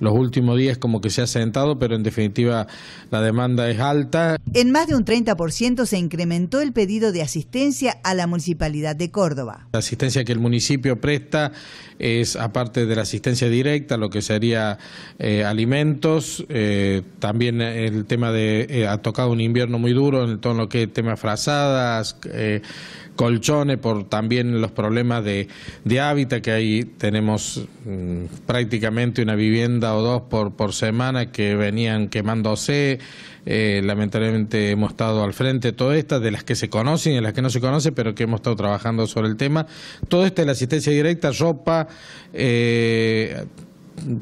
los últimos días como que se ha sentado, pero en definitiva la demanda es alta. En más de un 30% se incrementó el pedido de asistencia a la Municipalidad de Córdoba. La asistencia que el municipio presta es, aparte de la asistencia directa, lo que sería eh, alimentos, eh, también el tema de, eh, ha tocado un invierno muy duro en todo lo que es tema frazadas, colchones, por también los problemas de, hábitat que ahí tenemos mm, prácticamente una vivienda o dos por, semana que venían quemándose. Eh, lamentablemente hemos estado al frente de todas estas, de las que se conocen y de las que no se conocen, pero que hemos estado trabajando sobre el tema. Todo esto es la asistencia directa, ropa, eh,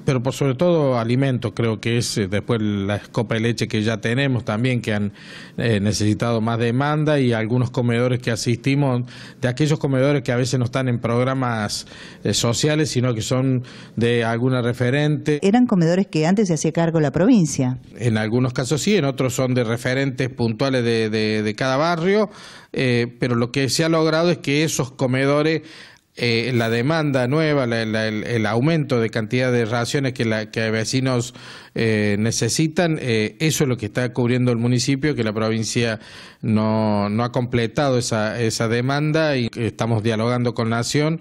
pero por sobre todo alimentos, creo que es eh, después la copa de leche que ya tenemos también, que han eh, necesitado más demanda y algunos comedores que asistimos, de aquellos comedores que a veces no están en programas eh, sociales, sino que son de alguna referente. Eran comedores que antes se hacía cargo la provincia. En algunos casos sí, en otros son de referentes puntuales de, de, cada barrio, pero lo que se ha logrado es que esos comedores eh, la demanda nueva, el, aumento de cantidad de raciones que, la, vecinos eh, necesitan, eh, eso es lo que está cubriendo el municipio, que la provincia no, no ha completado esa, esa demanda y estamos dialogando con Nación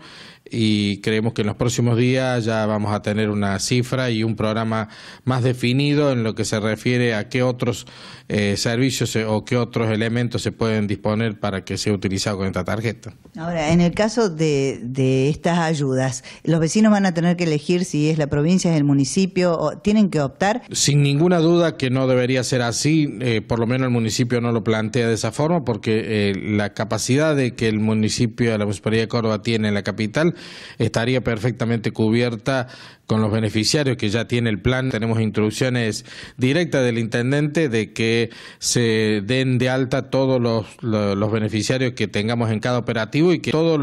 y creemos que en los próximos días ya vamos a tener una cifra y un programa más definido en lo que se refiere a qué otros eh, servicios o qué otros elementos se pueden disponer para que sea utilizado con esta tarjeta. Ahora, en el caso de, estas ayudas, ¿los vecinos van a tener que elegir si es la provincia, es el municipio, o tienen que optar? Sin ninguna duda que no debería ser así, eh, por lo menos el municipio no lo plantea de esa forma, porque eh, la capacidad de que el municipio, de la Municipalidad de Córdoba tiene en la capital, estaría perfectamente cubierta con los beneficiarios que ya tiene el plan. Tenemos instrucciones directas del intendente de que se den de alta todos los, beneficiarios que tengamos en cada operativo y que todas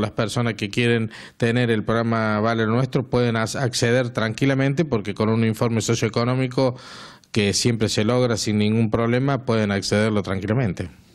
las personas que quieren tener el programa Vale Nuestro pueden acceder tranquilamente porque con un informe socioeconómico que siempre se logra sin ningún problema pueden accederlo tranquilamente.